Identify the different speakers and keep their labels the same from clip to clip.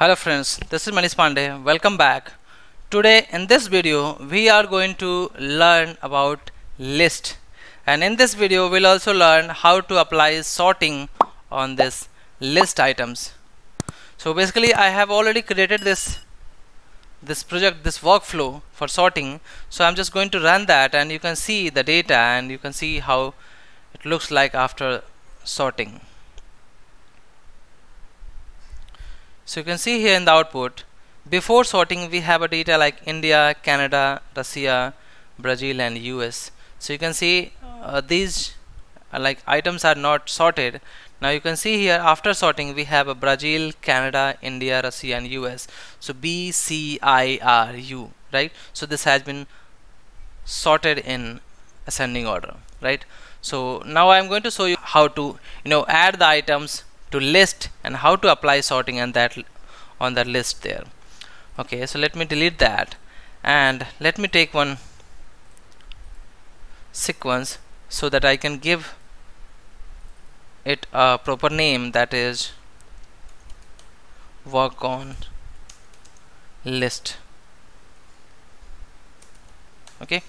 Speaker 1: Hello friends, this is Manish Pandey. Welcome back. Today in this video we are going to learn about list and in this video we'll also learn how to apply sorting on this list items. So basically I have already created this this project this workflow for sorting so I'm just going to run that and you can see the data and you can see how it looks like after sorting. So you can see here in the output, before sorting we have a data like India, Canada, Russia, Brazil and US. So you can see uh, these uh, like items are not sorted. Now you can see here after sorting we have a Brazil, Canada, India, Russia and US. So B, C, I, R, U, right? So this has been sorted in ascending order, right? So now I'm going to show you how to you know add the items to list and how to apply sorting and that on the list there okay so let me delete that and let me take one sequence so that I can give it a proper name that is work on list okay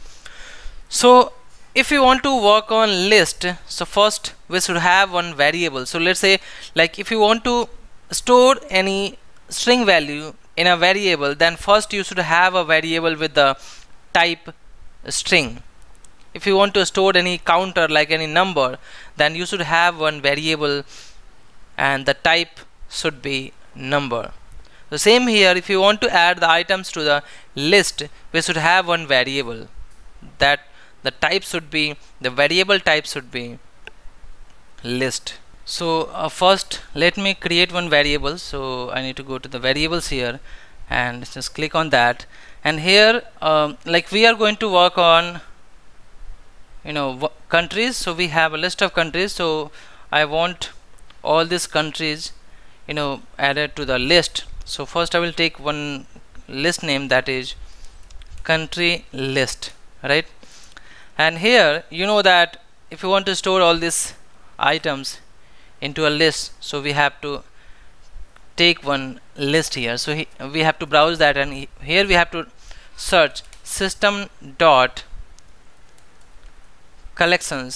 Speaker 1: so if you want to work on list so first we should have one variable so let's say like if you want to store any string value in a variable then first you should have a variable with the type string if you want to store any counter like any number then you should have one variable and the type should be number the same here if you want to add the items to the list we should have one variable that the type should be the variable type should be list so uh, first let me create one variable so I need to go to the variables here and just click on that and here um, like we are going to work on you know countries so we have a list of countries so I want all these countries you know added to the list so first I will take one list name that is country list right and here you know that if you want to store all these items into a list so we have to take one list here so he, we have to browse that and he, here we have to search system dot collections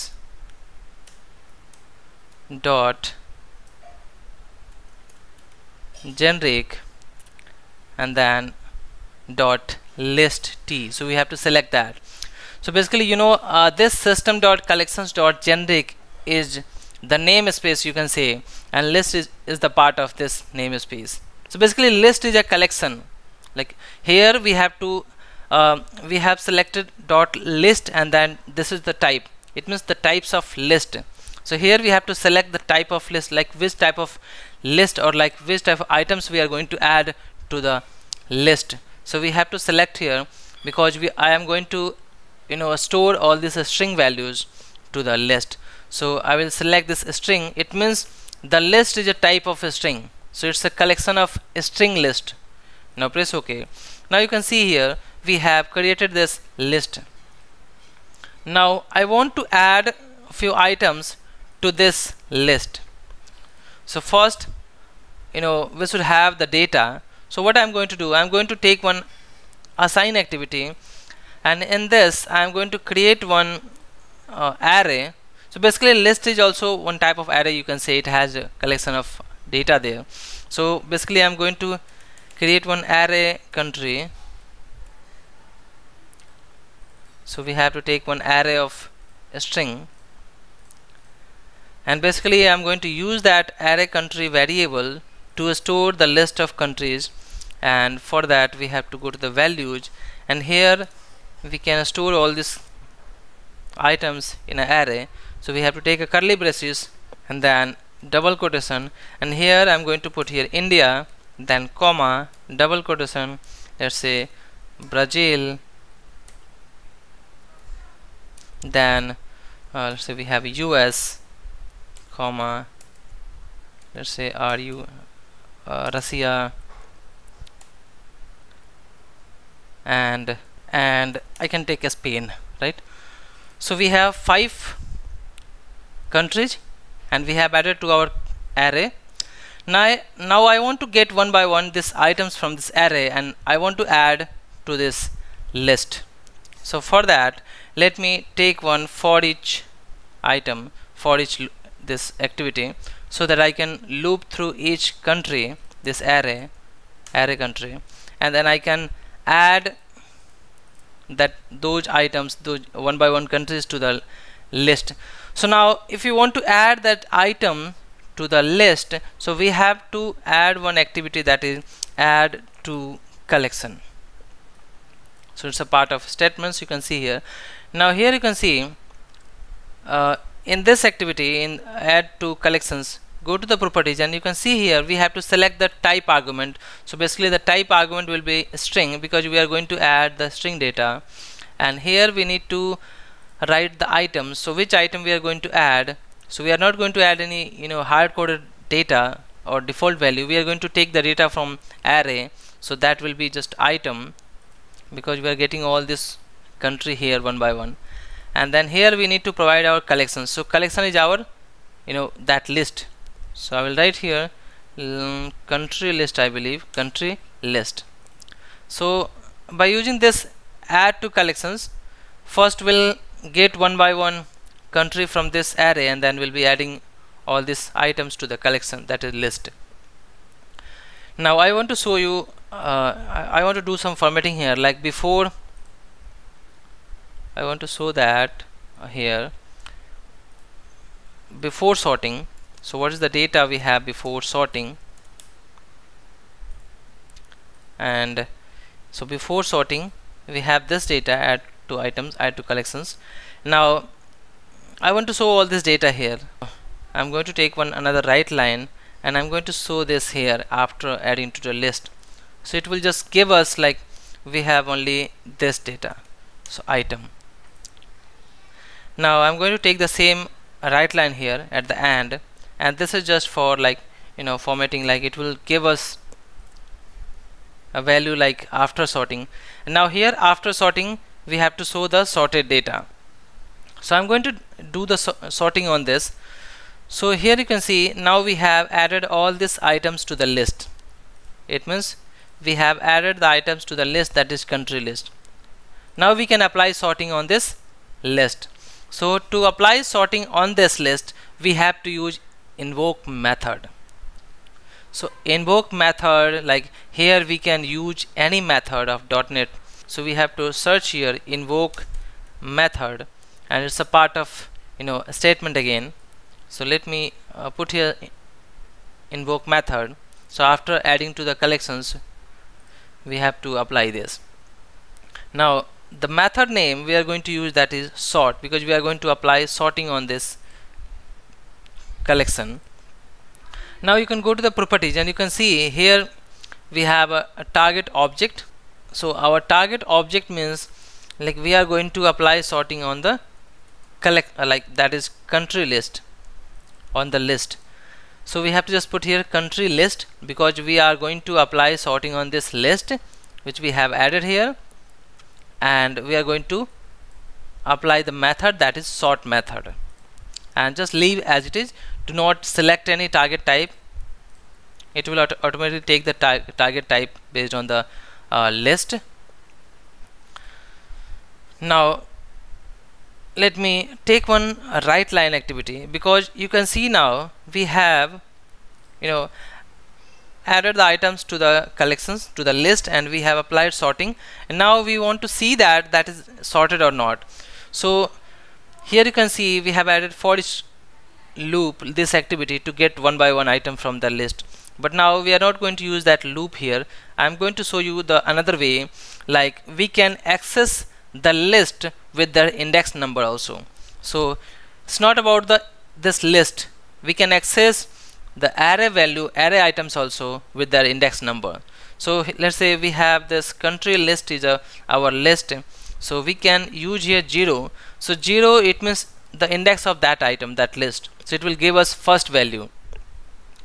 Speaker 1: dot generic and then dot list t so we have to select that so basically you know uh, this system dot collections dot generic is the namespace you can say and list is, is the part of this namespace so basically list is a collection like here we have to uh, we have selected dot list and then this is the type it means the types of list so here we have to select the type of list like which type of list or like which type of items we are going to add to the list so we have to select here because we I am going to you know store all these string values to the list so I will select this string it means the list is a type of a string so it's a collection of a string list now press ok now you can see here we have created this list now I want to add few items to this list so first you know we should have the data so what I'm going to do I'm going to take one assign activity and in this I'm going to create one uh, array so basically list is also one type of array you can say it has a collection of data there so basically I'm going to create one array country so we have to take one array of string and basically I'm going to use that array country variable to store the list of countries and for that we have to go to the values and here we can store all these items in an array so we have to take a curly braces and then double quotation and here I'm going to put here India then comma double quotation let's say Brazil then uh, let's say we have US comma let's say RU uh, Russia and and I can take Spain right so we have five countries and we have added to our array now, now I want to get one by one these items from this array and I want to add to this list so for that let me take one for each item for each this activity so that I can loop through each country this array array country and then I can add that those items those one by one countries to the list so now if you want to add that item to the list so we have to add one activity that is add to collection so it's a part of statements you can see here now here you can see uh, in this activity in add to collections go to the properties and you can see here we have to select the type argument so basically the type argument will be string because we are going to add the string data and here we need to write the item so which item we are going to add so we are not going to add any you know hard-coded data or default value we are going to take the data from array so that will be just item because we are getting all this country here one by one and then here we need to provide our collection so collection is our you know that list so I will write here um, country list I believe country list so by using this add to collections first we'll get one by one country from this array and then we'll be adding all these items to the collection that is list now I want to show you uh, I, I want to do some formatting here like before I want to show that here before sorting so what is the data we have before sorting and so before sorting we have this data add to items add to collections now I want to show all this data here I'm going to take one another right line and I'm going to show this here after adding to the list so it will just give us like we have only this data so item now I'm going to take the same right line here at the end and this is just for like you know formatting like it will give us a value like after sorting and now here after sorting we have to show the sorted data so I'm going to do the so sorting on this so here you can see now we have added all these items to the list it means we have added the items to the list that is country list now we can apply sorting on this list so to apply sorting on this list we have to use invoke method so invoke method like here we can use any method of .NET so we have to search here invoke method and it's a part of you know a statement again so let me uh, put here invoke method so after adding to the collections we have to apply this now the method name we are going to use that is sort because we are going to apply sorting on this collection now you can go to the properties and you can see here we have a, a target object so our target object means like we are going to apply sorting on the collect uh, like that is country list on the list so we have to just put here country list because we are going to apply sorting on this list which we have added here and we are going to apply the method that is sort method and just leave as it is do not select any target type it will automatically take the target type based on the uh, list now let me take one right line activity because you can see now we have you know added the items to the collections to the list and we have applied sorting and now we want to see that that is sorted or not so here you can see we have added forty loop this activity to get one by one item from the list but now we are not going to use that loop here I'm going to show you the another way like we can access the list with the index number also so it's not about the this list we can access the array value array items also with their index number so let's say we have this country list is a, uh, our list so we can use here 0 so 0 it means the index of that item that list so it will give us first value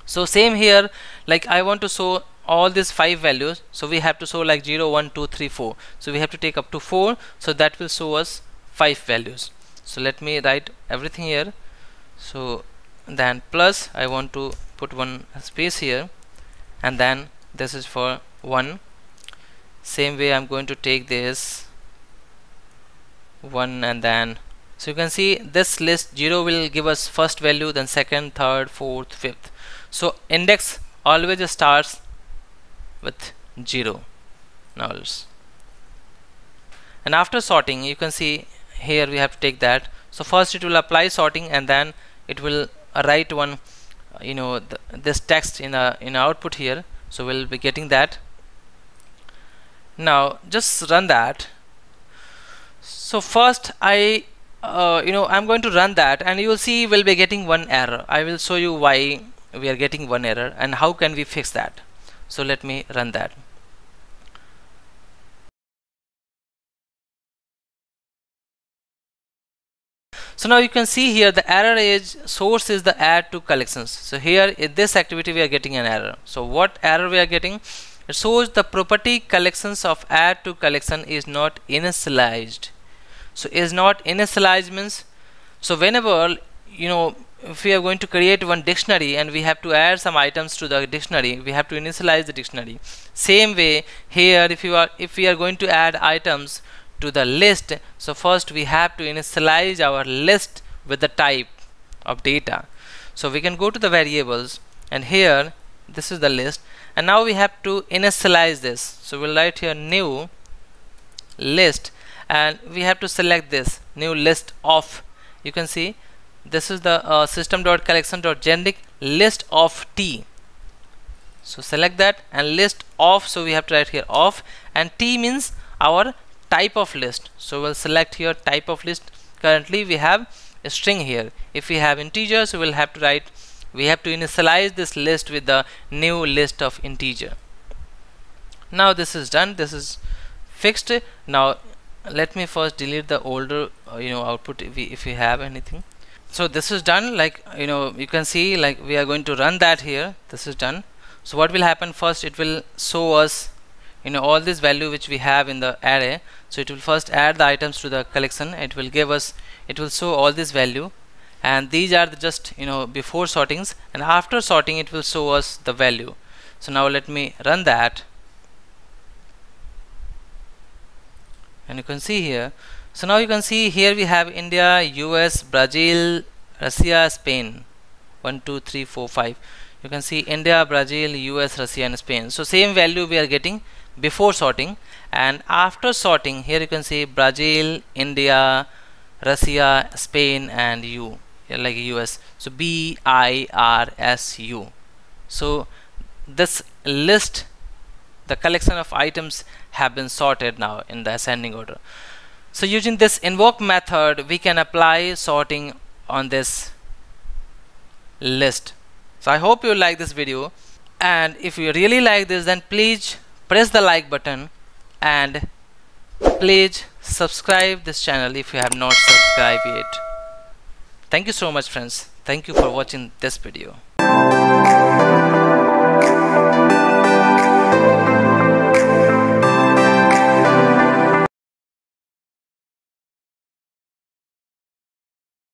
Speaker 1: so same here like I want to show all these five values so we have to show like 0 1 2 3 4 so we have to take up to 4 so that will show us five values so let me write everything here so then plus I want to put one space here and then this is for 1 same way I'm going to take this 1 and then so you can see this list 0 will give us first value then second third fourth fifth so index always starts with 0 nulls and after sorting you can see here we have to take that so first it will apply sorting and then it will write one uh, you know th this text in a in output here so we'll be getting that now just run that so first I uh, you know I'm going to run that and you will see we'll be getting one error I will show you why we are getting one error and how can we fix that so let me run that so now you can see here the error is source is the add to collections so here in this activity we are getting an error so what error we are getting it shows the property collections of add to collection is not initialized so is not initialized means so whenever you know if we are going to create one dictionary and we have to add some items to the dictionary we have to initialize the dictionary same way here if you are if we are going to add items to the list so first we have to initialize our list with the type of data so we can go to the variables and here this is the list and now we have to initialize this so we'll write here new list and we have to select this new list of you can see this is the uh, generic list of t so select that and list of so we have to write here of and t means our type of list so we'll select here type of list currently we have a string here if we have integers we will have to write we have to initialize this list with the new list of integer now this is done this is fixed now let me first delete the older uh, you know output if we, if we have anything so this is done like you know you can see like we are going to run that here this is done so what will happen first it will show us you know all this value which we have in the array so it will first add the items to the collection it will give us it will show all this value and these are the just you know before sortings and after sorting it will show us the value so now let me run that and you can see here so now you can see here we have India US Brazil Russia Spain 1 2 3 4 5 you can see India Brazil US Russia and Spain so same value we are getting before sorting and after sorting here you can see Brazil India Russia Spain and U like US so B I R S U so this list the collection of items have been sorted now in the ascending order so using this invoke method we can apply sorting on this list so I hope you like this video and if you really like this then please press the like button and please subscribe this channel if you have not subscribed yet thank you so much friends thank you for watching this video